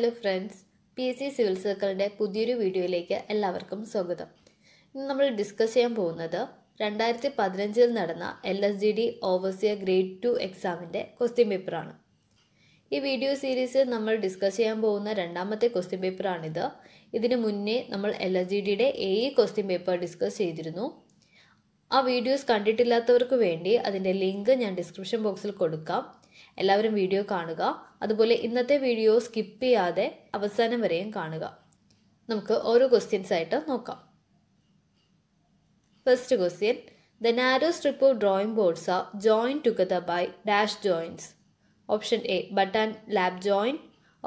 Hello friends P S C civil സർക്കിളിൻ്റെ പുതിയൊരു വീഡിയോയിലേക്ക് എല്ലാവർക്കും സ്വാഗതം ഇന്ന് നമ്മൾ ഡിസ്കസ് ചെയ്യാൻ പോകുന്നത് രണ്ടായിരത്തി പതിനഞ്ചിൽ നടന്ന L S G D overseer grade two എക്സാമിൻ്റെ ക്വസ്റ്റ്യൻ പേപ്പറാണ് ഈ വീഡിയോ സീരീസ് നമ്മൾ ഡിസ്കസ് ചെയ്യാൻ പോകുന്ന രണ്ടാമത്തെ ക്വസ്റ്റ്യൻ പേപ്പറാണിത് ഇതിനു മുന്നേ നമ്മൾ എൽ എസ് ജി ഡിയുടെ A E question paper discuss ചെയ്തിരുന്നു ആ വീഡിയോസ് കണ്ടിട്ടില്ലാത്തവർക്ക് വേണ്ടി അതിൻ്റെ ലിങ്ക് ഞാൻ ഡിസ്ക്രിപ്ഷൻ ബോക്സിൽ കൊടുക്കാം എല്ലാവരും വീഡിയോ കാണുക അതുപോലെ ഇന്നത്തെ വീഡിയോ സ്കിപ്പ് ചെയ്യാതെ അവസാനം വരെയും കാണുക നമുക്ക് ഓരോ ക്വസ്റ്റ്യൻസ് ആയിട്ട് നോക്കാം first question the narrow strip of drawing boards are join together by dash joins option A butt and lap join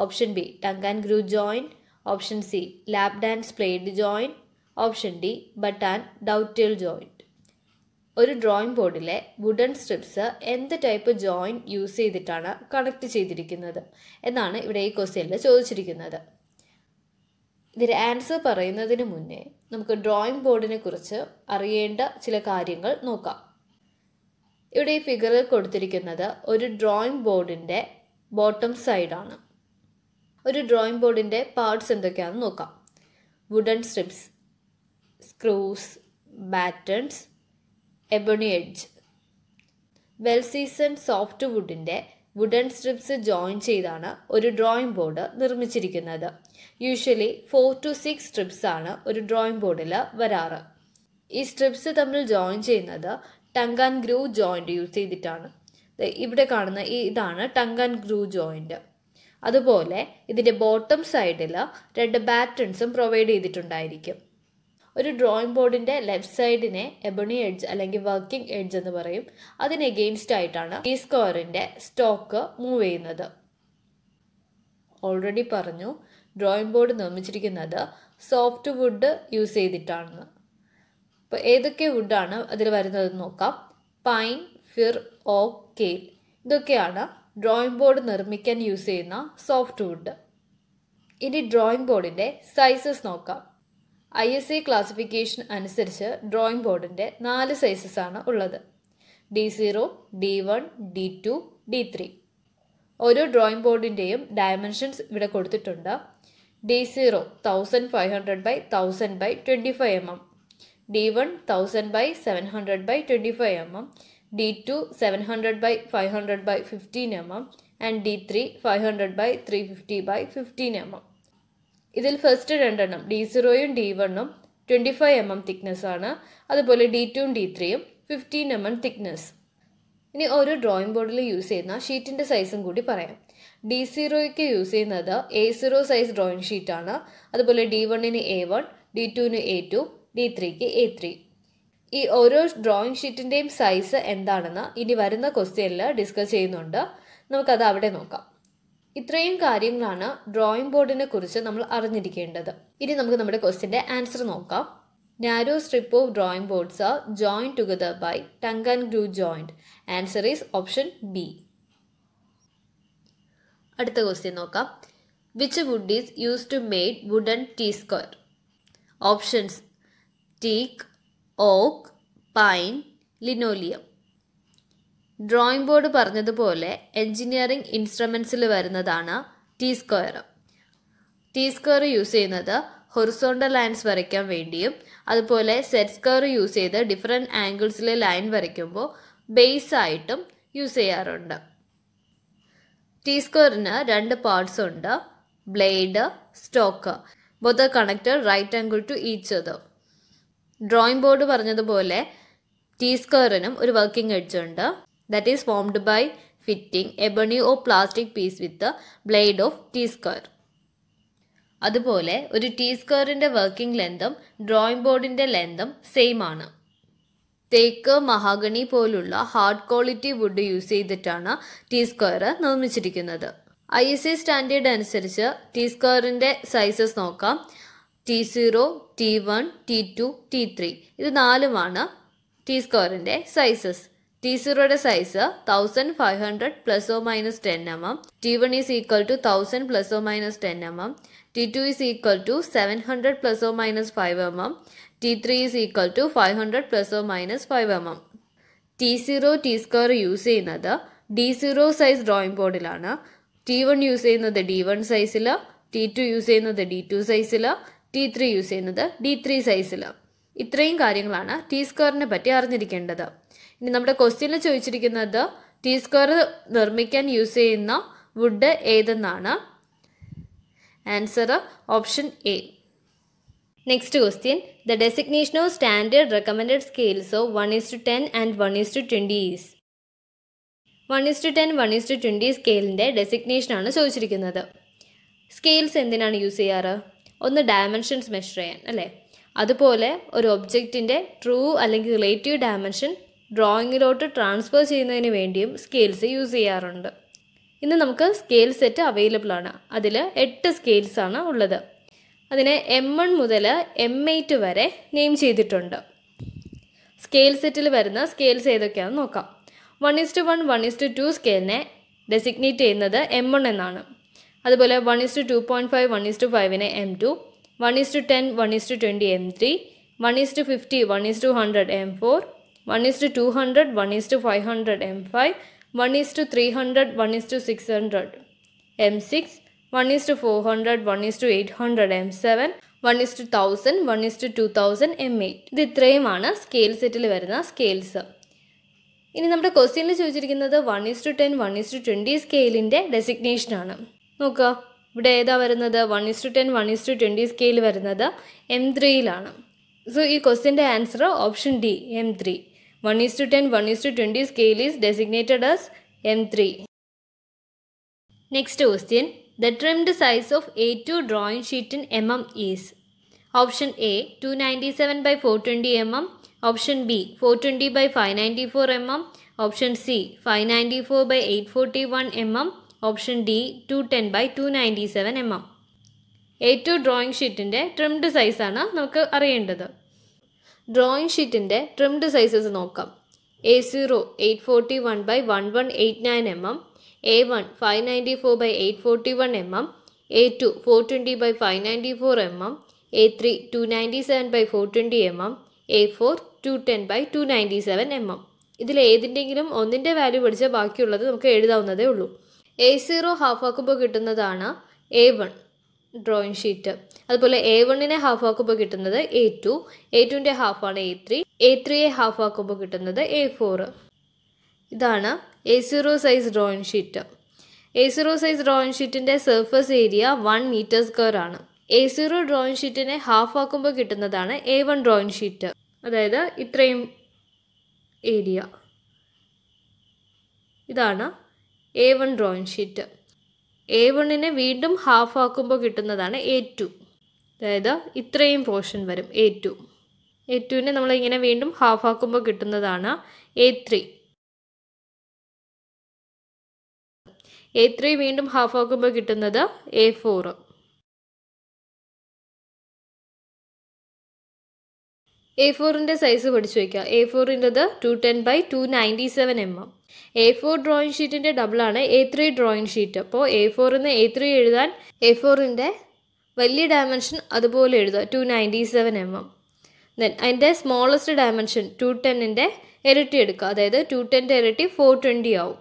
option B tongue and groove join option C lap dance played join option D butt ഡൗട്ടിൽ join ഒരു drawing ബോർഡിലെ wooden strips എന്ത് type join use ചെയ്തിട്ടാണ് connect ചെയ്തിരിക്കുന്നത് എന്നാണ് ഇവിടെ ഈ ക്വസ്റ്റ്യനിൽ ചോദിച്ചിരിക്കുന്നത് ഇതിൻ്റെ ആൻസർ പറയുന്നതിന് മുന്നേ നമുക്ക് ഡ്രോയിങ് ബോർഡിനെ കുറിച്ച് അറിയേണ്ട ചില കാര്യങ്ങൾ നോക്കാം ഇവിടെ ഈ ഫിഗറിൽ കൊടുത്തിരിക്കുന്നത് ഒരു ഡ്രോയിങ് ബോർഡിൻ്റെ ബോട്ടം സൈഡാണ് ഒരു ഡ്രോയിങ് ബോർഡിൻ്റെ പാർട്സ് എന്തൊക്കെയാണെന്ന് നോക്കാം wooden strips screws battens ebony edge well season soft വുഡിൻ്റെ വുഡൻ സ്ട്രിപ്സ് ജോയിൻ ചെയ്താണ് ഒരു ഡ്രോയിങ് ബോർഡ് നിർമ്മിച്ചിരിക്കുന്നത് usually four to six strips ആണ് ഒരു ഡ്രോയിങ് ബോർഡിൽ വരാറ് ഈ സ്ട്രിപ്സ് തമ്മിൽ ജോയിൻ ചെയ്യുന്നത് tongue and groove joint use ചെയ്തിട്ടാണ് ഇവിടെ കാണുന്ന ഈ ഇതാണ് ടങ് ആൻഡ് ഗ്രൂ ജോയിൻറ്റ് അതുപോലെ ഇതിൻ്റെ ബോട്ടം സൈഡിൽ രണ്ട് ബാറ്റൺസും പ്രൊവൈഡ് ചെയ്തിട്ടുണ്ടായിരിക്കും ഒരു ഡ്രോയിങ് ബോർഡിന്റെ ലെഫ്റ്റ് സൈഡിനെ എബണി എഡ്ജ് അല്ലെങ്കിൽ വർക്കിംഗ് എഡ്ജ് എന്ന് പറയും അതിന് എഗെയിൻസ്റ്റ് ആയിട്ടാണ് ഈ സ്കോറിന്റെ സ്റ്റോക്ക് മൂവ് ചെയ്യുന്നത് ഓൾറെഡി പറഞ്ഞു ഡ്രോയിങ് ബോർഡ് നിർമ്മിച്ചിരിക്കുന്നത് സോഫ്റ്റ് വുഡ് യൂസ് ചെയ്തിട്ടാണ് അപ്പോൾ ഏതൊക്കെ വുഡാണ് അതിൽ വരുന്നതെന്ന് നോക്കാം പൈൻ ഫിർ ഓക്ക് കെയിൽ ഇതൊക്കെയാണ് ഡ്രോയിങ് ബോർഡ് നിർമ്മിക്കാൻ യൂസ് ചെയ്യുന്ന സോഫ്റ്റ് വുഡ് ഇനി ഡ്രോയിങ് ബോർഡിൻ്റെ സൈസസ് നോക്കാം ഐ എസ് എ ക്ലാസിഫിക്കേഷൻ അനുസരിച്ച് ഡ്രോയിങ് ബോർഡിൻ്റെ നാല് സൈസസാണ് ഉള്ളത് D zero D one D two D three ഓരോ ഡ്രോയിങ് ബോർഡിൻ്റെയും ഡയമെൻഷൻസ് ഇവിടെ കൊടുത്തിട്ടുണ്ട് D zero thousand five hundred by thousand by twenty five M M D one thousand by seven hundred by twenty five M M D two seven hundred by five hundred by fifteen M M and D three five hundred by three fifty by fifteen M M ഇതിൽ first രണ്ടെണ്ണം D സീറോയും D വണ്ണും twenty five M M thickness ആണ് അതുപോലെ D ടുവും D ത്രീയും fifteen M M thickness ഇനി ഓരോ ഡ്രോയിങ് ബോർഡിൽ യൂസ് ചെയ്യുന്ന ഷീറ്റിൻ്റെ സൈസും കൂടി പറയാം ഡി സീറോയ്ക്ക് യൂസ് ചെയ്യുന്നത് എ സീറോ സൈസ് ഡ്രോയിങ് ഷീറ്റാണ് അതുപോലെ ഡി വണ്ണിന് എ വൺ ഡി ടുവിന് എ ടു ഡി ത്രീക്ക് എ ത്രീ ഈ ഓരോ ഡ്രോയിങ് ഷീറ്റിൻ്റെയും സൈസ് എന്താണെന്ന് ഇനി വരുന്ന ക്വസ്റ്റ്യനിൽ ഡിസ്കസ് ചെയ്യുന്നുണ്ട് നമുക്കത് അവിടെ നോക്കാം ഇത്രയും കാര്യങ്ങളാണ് ഡ്രോയിങ് ബോർഡിനെ കുറിച്ച് നമ്മൾ അറിഞ്ഞിരിക്കേണ്ടത് ഇനി നമുക്ക് നമ്മുടെ ക്വസ്റ്റിൻ്റെ ആൻസർ നോക്കാം narrow strip of drawing boards are join together by tongue and groove joint answer is option B അടുത്ത ക്വസ്റ്റ്യൻ നോക്കാം which wood is use to made wooden T square options teak oak pine linoleum drawing board പറഞ്ഞതുപോലെ engineering ഇൻസ്ട്രുമെൻസിൽ വരുന്നതാണ് T square T square use ചെയ്യുന്നത് horizontal lines വരയ്ക്കാൻ വേണ്ടിയും അതുപോലെ set square use ചെയ്ത് ഡിഫറെൻ്റ് ആംഗിൾസിലെ ലൈൻ വരയ്ക്കുമ്പോൾ ബേസ് ആയിട്ടും യൂസ് ചെയ്യാറുണ്ട് ടി സ്ക്വയറിന് രണ്ട് പാർട്സ് ഉണ്ട് blade stock both connected right angle to each അത് ഡ്രോയിങ് ബോർഡ് പറഞ്ഞതുപോലെ ടി സ്ക്വയറിനും ഒരു വർക്കിംഗ് എഡ്ജ് ഉണ്ട് that is formed by fitting ebony or plastic piece with the blade of T square. അതുപോലെ ഒരു ടീ സ്ക്വയറിൻ്റെ വർക്കിംഗ് ലെന്തും ഡ്രോയിങ് ബോർഡിൻ്റെ ലെന്തും same ആണ് തേക്ക് മഹാഗണി പോലുള്ള ഹാർഡ് ക്വാളിറ്റി വുഡ് യൂസ് ചെയ്തിട്ടാണ് ടീ സ്ക്വയർ നിർമ്മിച്ചിരിക്കുന്നത് ഐ എസ് ഐ സ്റ്റാൻഡേർഡ് അനുസരിച്ച് ടീ സ്ക്വയറിൻ്റെ സൈസസ് നോക്കാം T zero T one T two T three ഇത് നാലുമാണ് ടീ സ്ക്വയറിൻ്റെ സൈസസ് ടി സീറോയുടെ size thousand five hundred plus or minus ten M M T one is equal to thousand plus or minus ten M M T two is equal to seven hundred plus or minus five M M T three is equal to five hundred plus or minus five M M T zero T square use ചെയ്യുന്നത് D zero size drawing ബോർഡിലാണ് T one use ചെയ്യുന്നത് D one സൈസിൽ T two use ചെയ്യുന്നത് D two സൈസിൽ T three use ചെയ്യുന്നത് D three സൈസിൽ ഇത്രയും കാര്യങ്ങളാണ് ടി സ്ക്വയറിനെ പറ്റി അറിഞ്ഞിരിക്കേണ്ടത് ഇനി നമ്മുടെ ക്വസ്റ്റ്യനിൽ ചോദിച്ചിരിക്കുന്നത് ടി സ്ക്വയർ നിർമ്മിക്കാൻ യൂസ് ചെയ്യുന്ന വുഡ് ഏതെന്നാണ് answer option A next question the designation of standard recommend scales of one is to ten and one is to twenty is one is to ten one is to twenty സ്കെയിലിൻ്റെ ആണ് ചോദിച്ചിരിക്കുന്നത് scales എന്തിനാണ് use ചെയ്യാറ് ഒന്ന് dimensions measure ചെയ്യാൻ അല്ലേ അതുപോലെ ഒരു ഒബ്ജക്റ്റിൻ്റെ ട്രൂ അല്ലെങ്കിൽ റിലേറ്റീവ് ഡയമെൻഷൻ ഡ്രോയിങ്ങിലോട്ട് ട്രാൻസ്ഫർ ചെയ്യുന്നതിന് വേണ്ടിയും സ്കെയിൽസ് യൂസ് ചെയ്യാറുണ്ട് ഇന്ന് നമുക്ക് സ്കെയിൽ സെറ്റ് അവൈലബിൾ ആണ് അതിൽ എട്ട് സ്കെയിൽസ് ആണ് ഉള്ളത് അതിനെ എം വൺ മുതൽ എം എയ്റ്റ് വരെ നെയിം ചെയ്തിട്ടുണ്ട് സ്കെയിൽ സെറ്റിൽ വരുന്ന സ്കെയിൽസ് ഏതൊക്കെയാണെന്ന് നോക്കാം one is to one one is to two സ്കെയിലിനെ ഡെസിഗ്നേറ്റ് ചെയ്യുന്നത് എം വൺ എന്നാണ് അതുപോലെ one is to two point five one is to ഫൈവിനെ M two one is to ten one is to twenty M three one is to fifty one is to hundred M four 1 is to 200, 1 is to 500 M5, 1 is to 300, 1 is to 600 M6, 1 is to 400, 1 is to 800 M7, 1 is to 1000, 1 is to 2000 M8. ഇത് ഇത്രയുമാണ് scale set വരുന്ന scales ഇനി നമ്മുടെ ക്വസ്റ്റ്യനിൽ ചോദിച്ചിരിക്കുന്നത് one is to ten one is to twenty സ്കെയിലിൻ്റെ ഡെസിഗ്നേഷനാണ് നോക്കുക ഇവിടെ ഏതാ വരുന്നത് one is to ten one is to twenty scale വരുന്നത് എം ത്രീയിലാണ് സോ ഈ ക്വസ്റ്റ്യൻ്റെ answer option D M three 1 is to 10, 1 is to 20 scale is designated as M3. Next question. The trimmed size of A2 drawing sheet in mm is Option A 297 by 420 mm Option B 420 by 594 mm Option C 594 by 841 mm Option D 210 by 297 mm A2 drawing sheet in the trimmed size. അറിയേണ്ടത് ഡ്രോയിങ് ഷീറ്റിൻ്റെ trimmed sizes നോക്കാം A zero eight forty one by one one eight nine M M A one five ninety four by eight forty one M M A two four twenty by five ninety four M M A three two ninety seven by four twenty M M A four two ten by two ninety seven M M ഇതിൽ ഏതിൻ്റെങ്കിലും ഒന്നിൻ്റെ value പഠിച്ചാൽ ബാക്കിയുള്ളത് നമുക്ക് എഴുതാവുന്നതേ ഉള്ളൂ A zero half ആക്കുമ്പോൾ കിട്ടുന്നതാണ് A one drawing sheet അതുപോലെ എ വണ്ണിനെ ഹാഫ് ആക്കുമ്പോൾ കിട്ടുന്നത് എ ടു എ ടുവിൻ്റെ ഹാഫാണ് എ ത്രീ എ ത്രീയെ ഹാഫ് ആക്കുമ്പോൾ കിട്ടുന്നത് എ ഫോർ ഇതാണ് A zero size drawing sheet A zero size drawing ഷീറ്റിൻ്റെ surface area one metre square ആണ് എ സീറോ ഡ്രോയിങ് ഷീറ്റിനെ ഹാഫ് ആക്കുമ്പോൾ കിട്ടുന്നതാണ് എ വൺ ഡ്രോയിങ് ഷീറ്റ് അതായത് ഇത്രയും ഏരിയ ഇതാണ് A one drawing sheet A വണ്ണിനെ വീണ്ടും ഹാഫ് ആക്കുമ്പോൾ കിട്ടുന്നതാണ് എ ടു അതായത് ഇത്രയും പോർഷൻ വരും എ ടു എ ടുവിനെ നമ്മളിങ്ങനെ വീണ്ടും ഹാഫ് ആക്കുമ്പോൾ കിട്ടുന്നതാണ് എ ത്രീ എ ത്രീ വീണ്ടും ഹാഫ് ആക്കുമ്പോൾ കിട്ടുന്നത് എ ഫോറ് എ ഫോറിൻ്റെ സൈസ് പഠിച്ചു വയ്ക്കുക എ ഫോറിൻ്റെത് two ten by two ninety seven M M A four drawing ഷീറ്റിൻ്റെ ഡബിളാണ് എ ത്രീ ഡ്രോയിങ് ഷീറ്റ് അപ്പോൾ എ ഫോറിന്ന് എ ത്രീ എഴുതാൻ എ ഫോറിൻ്റെ വലിയ ഡയമെൻഷൻ അതുപോലെ എഴുതുക two ninety seven M M then അതിൻ്റെ സ്മോളസ്റ്റ് ഡയമെൻഷൻ ടു ടെന്നിൻ്റെ ഇരട്ടി എടുക്കുക അതായത് ടു ടെൻ്റെ ഇരട്ടി ഫോർ ട്വൻറ്റി ആവും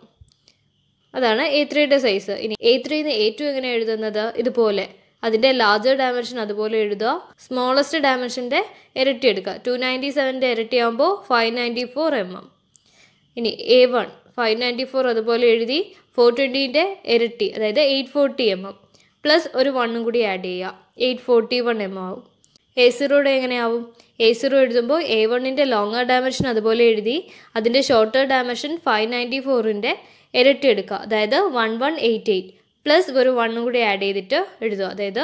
അതാണ് എ ത്രീയുടെ സൈസ് ഇനി എ ത്രീന്ന് എ ടു എങ്ങനെ എഴുതുന്നത് ഇതുപോലെ അതിൻ്റെ ലാർജർ ഡയമെൻഷൻ അതുപോലെ എഴുതുക സ്മോളസ്റ്റ് ഡയമെൻഷൻ്റെ ഇരട്ടി എടുക്കുക ടു നയൻറ്റി സെവൻ്റെ ഇരട്ടി ആകുമ്പോൾ five ninety four M M ഇനി A one five ninety four അതുപോലെ എഴുതി ഫോർ ട്വൻറ്റീൻ്റെ ഇരട്ടി അതായത് eight forty M M plus ഒരു വണ്ണും കൂടി ആഡ് ചെയ്യുക എയ്റ്റ് ഫോർട്ടി വൺ എം ആവും എ സീറോയുടെ എങ്ങനെയാവും എ സീറോ എഴുതുമ്പോൾ എ വണ്ണിൻ്റെ ലോങ്ങർ ഡയമെൻഷൻ അതുപോലെ എഴുതി അതിൻ്റെ ഷോർട്ടർ ഡയമെൻഷൻ ഫൈവ് നയൻറ്റി ഫോറിൻ്റെ ഇരട്ടി എടുക്കുക അതായത് one one eight eight plus ഒരു വണ്ണും കൂടി ആഡ് ചെയ്തിട്ട് എഴുതുക അതായത്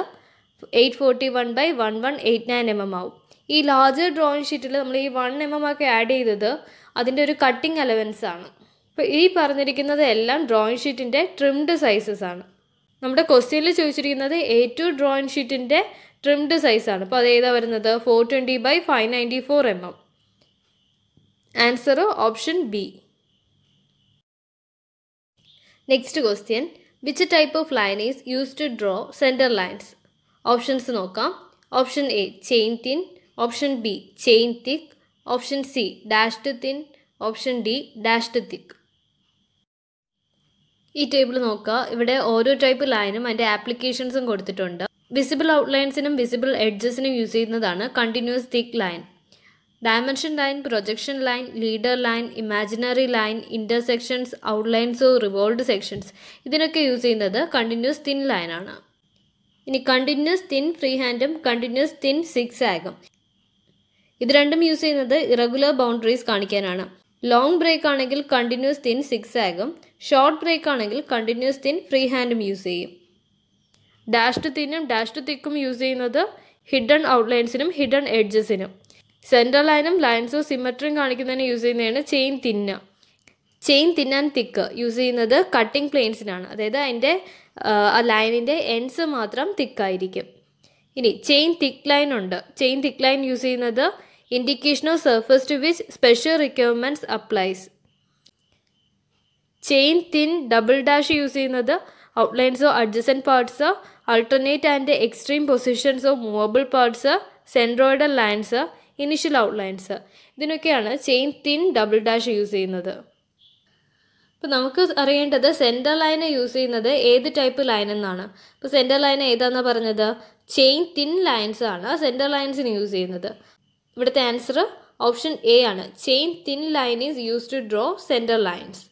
eight forty one by one one eight nine M M ആവും ഈ ലാർജർ ഡ്രോയിങ് ഷീറ്റിൽ നമ്മൾ ഈ വൺ എം എം ഒക്കെ ആഡ് ചെയ്തത് അതിൻ്റെ ഒരു കട്ടിങ് അലവൻസ് ആണ് അപ്പോൾ ഈ പറഞ്ഞിരിക്കുന്നത് എല്ലാം ഡ്രോയിങ് ഷീറ്റിൻ്റെ ട്രിംഡ് സൈസസ് ആണ് നമ്മുടെ ക്വസ്റ്റ്യനിൽ ചോദിച്ചിരിക്കുന്നത് എ ടു ഡ്രോയിങ് ഷീറ്റിൻ്റെ ട്രിംഡ് സൈസാണ് അപ്പോൾ അത് ഏതാ വരുന്നത് four twenty by five ninety four M M answer option B next question which type of line is use to draw centre lines options നോക്കാം option A chain thin option B chain thick option C dashed thin option D dashed thick ഈ table നോക്കുക ഇവിടെ ഓരോ type ലൈനും അതിൻ്റെ ആപ്ലിക്കേഷൻസും കൊടുത്തിട്ടുണ്ട് visible ഔട്ട്ലൈൻസിനും വിസിബിൾ എഡ്ജസിനും യൂസ് ചെയ്യുന്നതാണ് continuous thick line dimension line projection line leader line imaginary line intersections outlines revolved sections ഇതിനൊക്കെ യൂസ് ചെയ്യുന്നത് കണ്ടിന്യൂസ് തിൻ ലൈനാണ് ഇനി കണ്ടിന്യൂസ് തിൻ ഫ്രീ ഹാൻഡും കണ്ടിന്യൂസ് തിൻ സിക്സ് ആകും ഇത് രണ്ടും യൂസ് ചെയ്യുന്നത് ഇറഗുലർ ബൗണ്ടറീസ് കാണിക്കാനാണ് ലോങ് ബ്രേക്ക് ആണെങ്കിൽ കണ്ടിന്യൂസ് തിൻ സിക്സ് ആകും ഷോർട്ട് ബ്രേക്ക് ആണെങ്കിൽ കണ്ടിന്യൂസ് തിൻ ഫ്രീ ഹാൻഡും യൂസ് ചെയ്യും ഡാഷ്ഡ് തിന്നും ഡാഷ്ഡ് തിക്കും യൂസ് ചെയ്യുന്നത് ഹിഡൺ ഔട്ട്ലൈൻസിനും ഹിഡൺ എഡ്ജസിനും സെൻട്രൽ ലൈനും ഓഫ് സിമട്രിയും കാണിക്കുന്നതിന് യൂസ് ചെയ്യുന്നതാണ് ചെയിൻ തിന്ന ചെയിൻ തിന്നാൻ തിക്ക് യൂസ് ചെയ്യുന്നത് കട്ടിംഗ് പ്ലെയിൻസിനാണ് അതായത് അതിൻ്റെ ലൈനിൻ്റെ എൻഡ്സ് മാത്രം തിക്കായിരിക്കും ഇനി ചെയിൻ തിക്ക് ലൈൻ ഉണ്ട് ചെയിൻ തിക്ക് ലൈൻ യൂസ് ചെയ്യുന്നത് indication of surface to which special requirements applies chain thin double dash use ചെയ്യുന്നത് ഔട്ട്ലൈൻസോ adjacent parts alternate and extreme പൊസിഷൻസോ movable parts centroidal lines initial outlines ഇതിനൊക്കെയാണ് chain thin double dash use ചെയ്യുന്നത് അപ്പോൾ നമുക്ക് അറിയേണ്ടത് centre line use ചെയ്യുന്നത് ഏത് ടൈപ്പ് ലൈൻ എന്നാണ് അപ്പോൾ സെൻറ്റർ ലൈൻ ഏതാണെന്ന് പറഞ്ഞത് ചെയിൻ തിൻ ലൈൻസ് ആണ് സെൻറ്റർ ലൈൻസിന് യൂസ് ചെയ്യുന്നത് ഇവിടുത്തെ ആൻസർ ഓപ്ഷൻ എ ആണ് chain thin line is use to draw centre lines